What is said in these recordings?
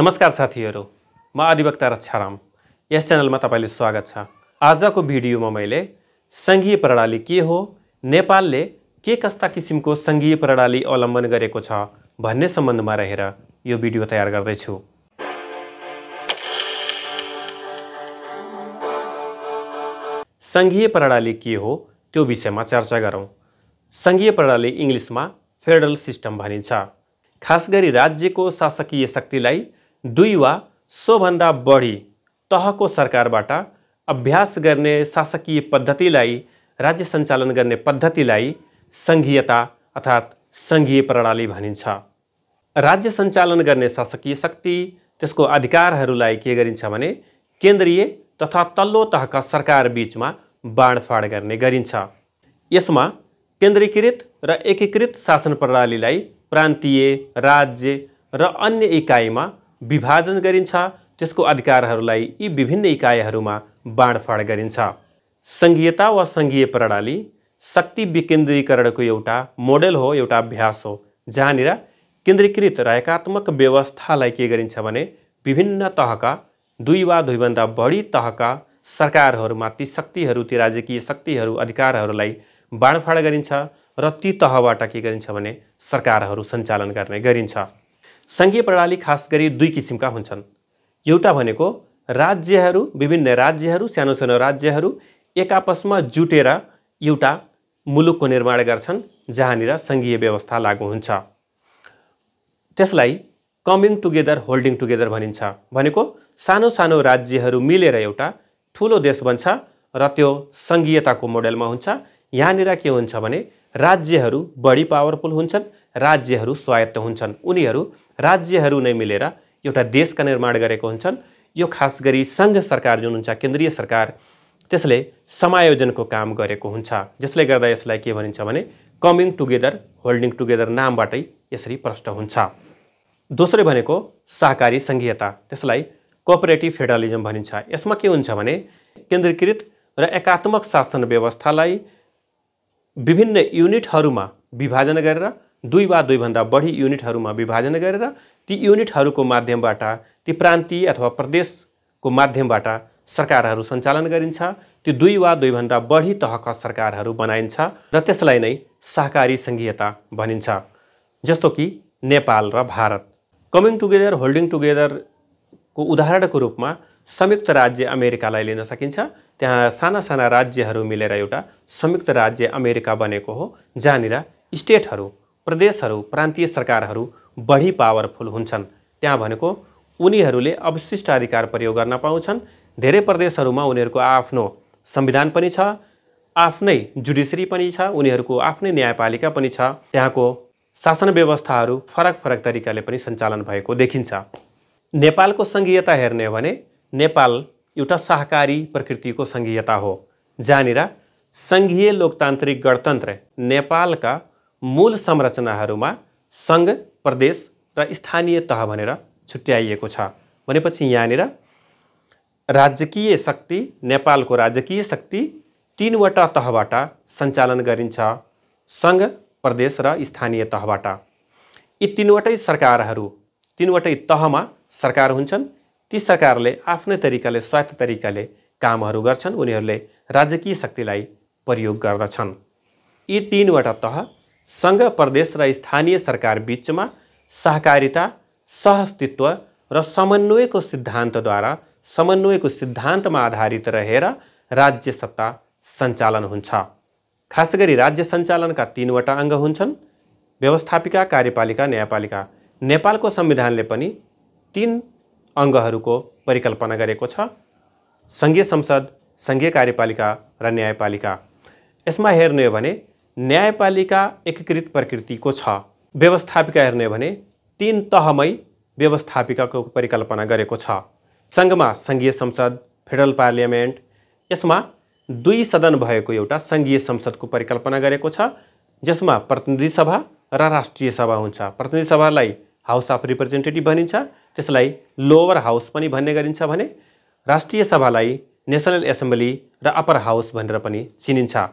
नमस्कार साथी म अधिवक्ता रक्षाराम चैनल में तैयार स्वागत छ भिडियो में मैं संघीय प्रणाली के हो नेपालले के कस्ता किसिम को संघीय प्रणाली अवलंबन भन्ने संबंध में रहकर यह भिडियो तैयार करते संघीय प्रणाली के हो तो विषय में चर्चा करूँ संघीय प्रणाली इंग्लिश में फेडरल सिस्टम भाई खासगरी राज्य को शासकीय शक्तिलाई दुई वा सोभन्दा बढी को सरकार अभ्यास करने शासकीय पद्धति राज्य संचालन करने पद्धति संघीयता अर्थात संघीय प्रणाली भाई राज्य संचालन करने शासकीय शक्ति त्यसको अधिकारहरूलाई के केन्द्रीय तथा तल्लो तह का सरकार बीच में गर्ने गरिन्छ इसमें केन्द्रीकृत र एकीकृत शासन प्रणाली प्रान्तीय राज्य र अन्य इकाइमा विभाजन गरिन्छ त्यसको अधिकारहरूलाई यी विभिन्न इकाइहरूमा बाँडफाँड गरिन्छ सङ्घीयता वा सङ्घीय प्रणाली शक्ति विकेन्द्रीकरणको एउटा मोडेल हो एउटा अभ्यास हो जहाँनिर केन्द्रीकृत रायकात्मक व्यवस्थालाई के गरिन्छ भने विभिन्न तहका दुई वा दुईभन्दा बढी तहका सरकारहरूमा ती शक्तिहरू ती राजकीय शक्तिहरू अधिकारहरूलाई बाँडफाँड गरिन्छ र ती तहबाट के गरिन्छ भने सरकारहरू सञ्चालन गर्ने गरिन्छ सङ्घीय प्रणाली खास गरी दुई किसिमका हुन्छन् एउटा भनेको राज्यहरू विभिन्न राज्यहरू सानो सानो राज्यहरू एक आपसमा जुटेर एउटा मुलुकको निर्माण गर्छन् जहाँनिर सङ्घीय व्यवस्था लागु हुन्छ त्यसलाई कमिङ टुगेदर होल्डिङ टुगेदर भनिन्छ भनेको सानो सानो राज्यहरू मिलेर एउटा ठुलो देश बन्छ र त्यो सङ्घीयताको मोडेलमा हुन्छ यहाँनिर के हुन्छ भने राज्यहरू बढी पावरफुल हुन्छन् राज्य स्वायत्त होनी राज्य राज्यहरू नै मिलेर एउटा देशका निर्माण गरेको हुन्छन् यो खास गरी सङ्घ सरकार जो केन्द्रीय सरकार त्यसले को काम गरेको हुन्छ जसले गर्दा यसलाई के भनिन्छ भने कमिङ टुगेदर होल्डिङ टुगेदर नामबाटै यसरी प्रष्ट हुन्छ दोस्रो भनेको सहकारी संघीयता त्यसलाई कोअपरेटिभ फेडरलिजम भनिन्छ यसमा के हुन्छ भने केन्द्रीकृत र एकात्मक शासन व्यवस्थालाई विभिन्न युनिटहरूमा विभाजन गरेर दुई वा दुईभन्दा बढी युनिटहरूमा विभाजन गरेर ती युनिटहरूको माध्यमबाट ती प्रान्तीय अथवा प्रदेशको माध्यमबाट सरकारहरू सञ्चालन गरिन्छ ती दुई वा दुईभन्दा बढी तहका सरकारहरू बनाइन्छ र त्यसलाई नै सहकारी सङ्घीयता भनिन्छ जस्तो कि नेपाल र भारत कमिङ टुगेदर होल्डिङ टुगेदरको उदाहरणको रूपमा संयुक्त राज्य अमेरिकालाई लिन सकिन्छ त्यहाँ साना साना राज्यहरू मिलेर एउटा संयुक्त राज्य अमेरिका बनेको हो जहाँनिर स्टेटहरू प्रदेशहरू प्रान्तीय सरकारहरू बढी पावरफुल हुन्छन् त्यहाँ भनेको उनीहरूले अवशिष्ट अधिकार प्रयोग गर्न पाउँछन् धेरै प्रदेशहरूमा उनीहरूको आफ्नो संविधान पनि छ आफ्नै जुडिसरी पनि छ उनीहरूको आफ्नै न्यायपालिका पनि छ त्यहाँको शासन व्यवस्थाहरू फरक फरक तरिकाले पनि सञ्चालन भएको देखिन्छ नेपालको सङ्घीयता हेर्ने हो भने नेपाल एउटा सहकारी प्रकृतिको सङ्घीयता हो जहाँनिर सङ्घीय लोकतान्त्रिक गणतन्त्र नेपालका मूल संरचनाहरूमा सङ्घ प्रदेश र स्थानीय तह भनेर छुट्याइएको छ भनेपछि यहाँनिर राजकीय शक्ति नेपालको राजकीय शक्ति तिनवटा तहबाट सञ्चालन गरिन्छ सङ्घ प्रदेश र स्थानीय तहबाट यी तिनवटै सरकारहरू तिनवटै तहमा सरकार हुन्छन् ती सरकारले आफ्नै तरिकाले स्वायत्त तरिकाले कामहरू गर्छन् उनीहरूले राजकीय शक्तिलाई प्रयोग गर्दछन् यी तिनवटा तह सङ्घ प्रदेश र स्थानीय सरकार बिचमा सहकारिता सहअस्तित्व र समन्वयको सिद्धान्तद्वारा समन्वयको सिद्धान्तमा आधारित रहेर राज्य सत्ता सञ्चालन हुन्छ खास गरी राज्य सञ्चालनका तिनवटा अङ्ग हुन्छन् व्यवस्थापिका कार्यपालिका न्यायपालिका नेपालको संविधानले पनि तिन अङ्गहरूको परिकल्पना गरेको छ सङ्घीय संसद सङ्घीय कार्यपालिका र न्यायपालिका यसमा हेर्ने हो भने न्यायपालिका एकीकृत प्रकृतिको छ व्यवस्थापिका हेर्ने भने तिन तहमै व्यवस्थापिकाको परिकल्पना गरेको छ सङ्घमा सङ्घीय संसद फेडरल पार्लियामेन्ट यसमा दुई सदन भएको एउटा सङ्घीय संसदको परिकल्पना गरेको छ जसमा प्रतिनिधि सभा र राष्ट्रिय सभा हुन्छ प्रतिनिधि सभालाई हाउस अफ रिप्रेजेन्टेटिभ भनिन्छ त्यसलाई लोवर हाउस पनि भन्ने गरिन्छ भने राष्ट्रिय सभालाई नेसनल एसेम्ब्ली र अप्पर हाउस भनेर पनि चिनिन्छ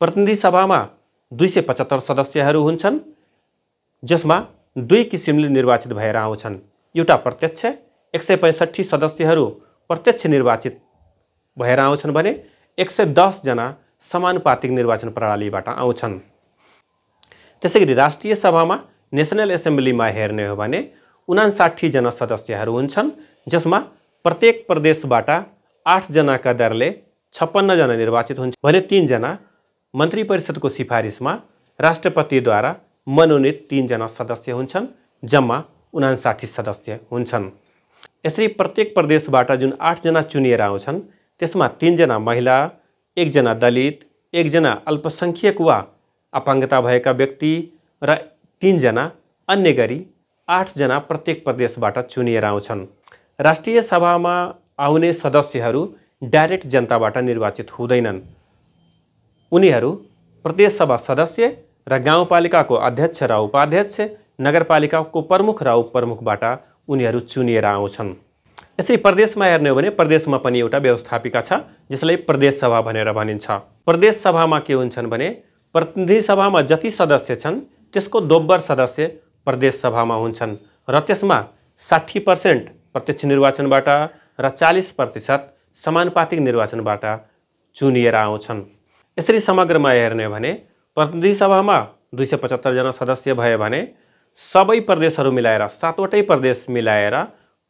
प्रतिनिधि सभा में दुई सौ पचहत्तर सदस्य जिसमें दुई किसिम निर्वाचित भर आउँछन् एटा प्रत्यक्ष एक सौ पैंसठी सदस्य प्रत्यक्ष निर्वाचित भर आउँछन् भने एक दस जना सपातिक निर्वाचन प्रणाली आउँछन् राष्ट्रीय सभा में नेशनल एसेंब्ली में हेने हो भने सदस्य सदस्यहरू प्रत्येक जसमा आठ जना का दरले जना निर्वाचित होने भने में राष्ट्रपति द्वारा मनोनीत तीनजना सदस्य हो जम्मा उनासाठी सदस्य हुन्छन् यसरी प्रत्येक प्रदेश जो आठजना चुनिएर आस में तीनजना महिला एकजना दलित एकजना अल्पसंख्यक वा अपंगता भैया व्यक्ति र तिनजना अन्य गरी आठजना प्रत्येक प्रदेश चुनिएर आष्ट्रीय सभा में आने सदस्य डाइरेक्ट जनताबाट निर्वाचित होतेन प्रदेश सभा सदस्य र को अध्यक्ष र उपाध्यक्ष को प्रमुख र उन्नी चुन चुनिएर आउँछन् यसरी प्रदेशमा हेर्ने हो भने प्रदेशमा पनि व्यवस्थापि जिस प्रदेश सभा भाई प्रदेश सभा में के हुन्छन् प्रतिनिधि सभा में जति सदस्य दोब्बर सदस्य प्रदेशसभामा हुन्छन् र त्यसमा साठी पर्सेंट प्रत्यक्ष निर्वाचन र चालीस प्रतिशत सामानपातिक निर्वाचन चुनिएर आउँछन् इसी यसरी समग्रमा प्रतिनिधि सभा में दुई पचहत्तर जना सदस्य भयो भने सबै प्रदेशहरू मिलाएर सातवटै प्रदेश मिलाएर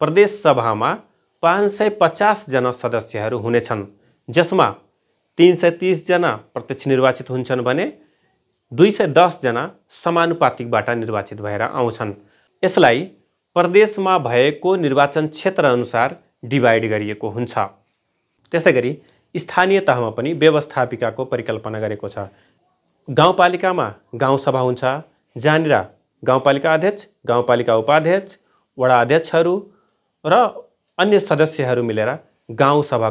प्रदेश सौ पाँच जना सदस्य होने जिसमें तीन सौ तीस जना प्रत्यक्ष निर्वाचित होने दुई सौ दस जना सपातिक निर्वाचित भर आ यसलाई प्रदेश में निर्वाचन क्षेत्र अनुसार डिवाइड हुन्छ स्थानीय तह में व्यवस्थापि को परिकल्पना गांवपालिक गांव सभा हो जहाँ जहाँनिर अध्यक्ष गांवपालिक उपाध्यक्ष वडा अध्यक्ष र अन्य गांव मिलेर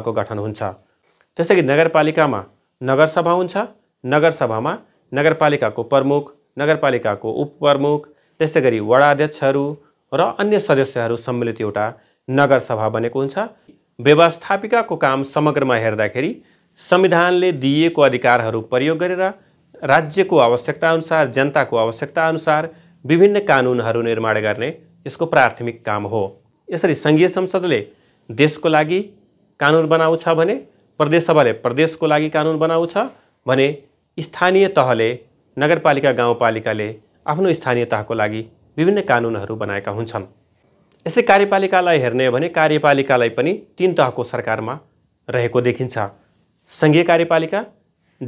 को गठन हुन्छ त्यसै गरी नगरपालिकामा नगरसभा हुन्छ नगरसभामा नगरपालिकाको प्रमुख नगरपालिक उपप्रमुख त्यसै तेगरी वडा अध्यक्ष रदस्य अन्य सम्मिलित एटा नगर सभा बने व्यवस्थापिकाको काम समग्रमा हेर्दाखेरि संविधानले दिइएको अधिकारहरू प्रयोग गरेर राज्यको आवश्यकताअनुसार जनताको आवश्यकताअनुसार विभिन्न कानुनहरू निर्माण गर्ने यसको प्राथमिक काम हो यसरी सङ्घीय संसदले देशको लागि कानुन बनाउँछ भने प्रदेशसभाले प्रदेशको लागि कानुन बनाउँछ भने स्थानीय तहले नगरपालिका गाउँपालिकाले आफ्नो स्थानीय तहको लागि विभिन्न कानुनहरू बनाएका हुन्छन् यसै कार्यपालिकालाई हेर्ने हो भने कार्यपालिकालाई पनि तिन तहको सरकारमा रहेको देखिन्छ सङ्घीय कार्यपालिका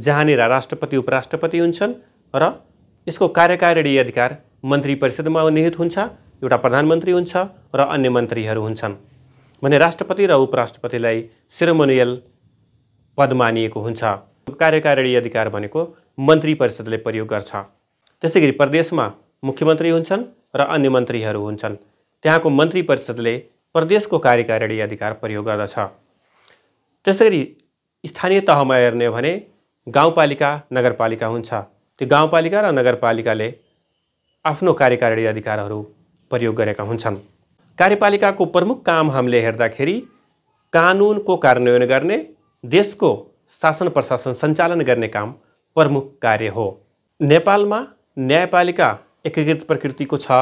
जहाँनिर राष्ट्रपति उपराष्ट्रपति हुन्छन् र यसको कार्यकारिणी अधिकार मन्त्री परिषदमा निहित हुन्छ एउटा प्रधानमन्त्री हुन्छ र अन्य मन्त्रीहरू हुन्छन् भने राष्ट्रपति र उपराष्ट्रपतिलाई सेरोमोनियल पद मानिएको हुन्छ कार्यकारिणी अधिकार भनेको मन्त्री परिषदले प्रयोग गर्छ त्यसै गरी प्रदेशमा मुख्यमन्त्री हुन्छन् र अन्य मन्त्रीहरू हुन्छन् त्यहाँको मन्त्री परिषदले प्रदेशको कार्यकारिणी अधिकार प्रयोग गर्दछ त्यसरी स्थानीय तह में हेने भने गाउँपालिका नगरपालिका हुन्छ त्यो गाउँपालिका र कार्यकारिणी अधिकारहरू प्रयोग गरेका हुन्छन् कार्यपालिकाको प्रमुख काम हामीले हेर्दाखेरि कानुनको कार्यान्वयन करने देश को शासन प्रशासन संचालन करने काम प्रमुख कार्य हो नेपालमा न्यायपालिका एकीकृत प्रकृतिको छ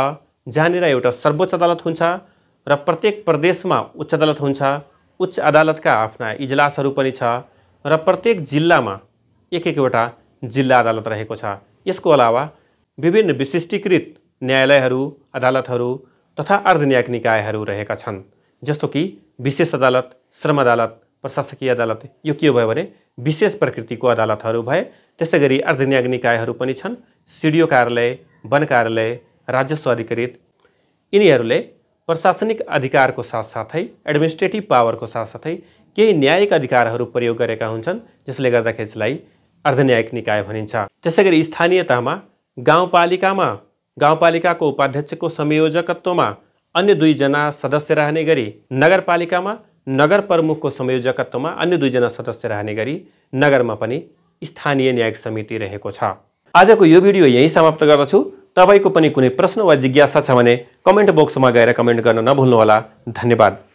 जहाँ एट सर्वोच्च अदालत हो प्रत्येक प्रदेश में उच्च अदालत हो उच्च अदालत का इजलासहरू इजलास प्रत्येक जिला में एक एक वा जिला अदालत रहे इसको अलावा विभिन्न विशिष्टीकृत न्यायालय अदालत तथा अर्धन्यायिक निकायहरू रहेका छन् कि विशेष अदालत श्रम अदालत प्रशासकीय अदालत यो के विशेष प्रकृति को अदालत भे तेगरी अर्धन्यायिक निकायहरू पनि कार्यालय वन कार्यालय राजस्व अधिकृत यिनीहरूले प्रशासनिक अधिकारको साथसाथै साथ साथ ही केही न्यायिक अधिकारहरू प्रयोग गरेका हुन्छन् जसले गर्दाखेरि यसलाई अर्धन्यायिक निकाय भनिन्छ त्यसै में गांवपालिक को उपाध्यक्ष को संयोजकत्व में अन्य दुईजना सदस्य रहने गरी में नगर प्रमुख को संयोजकत्व में अन्य दुईजना सदस्य रहने गरी नगर में स्थानीय न्यायिक समिति रहे आज को यह भिडियो यहीं समाप्त करदु तपाईँको पनि कुनै प्रश्न वा जिज्ञासा छ भने कमेन्ट बक्समा गएर कमेन्ट गर्न नभुल्नुहोला धन्यवाद